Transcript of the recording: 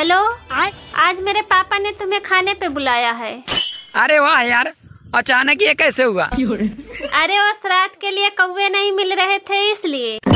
hello आज मेरे पापा ने तुम्हें खाने पे बुलाया है अरे वाह यार अचानक ये कैसे हुआ अरे वो श्राद्ध के लिए कौवे नहीं मिल रहे थे इसलिए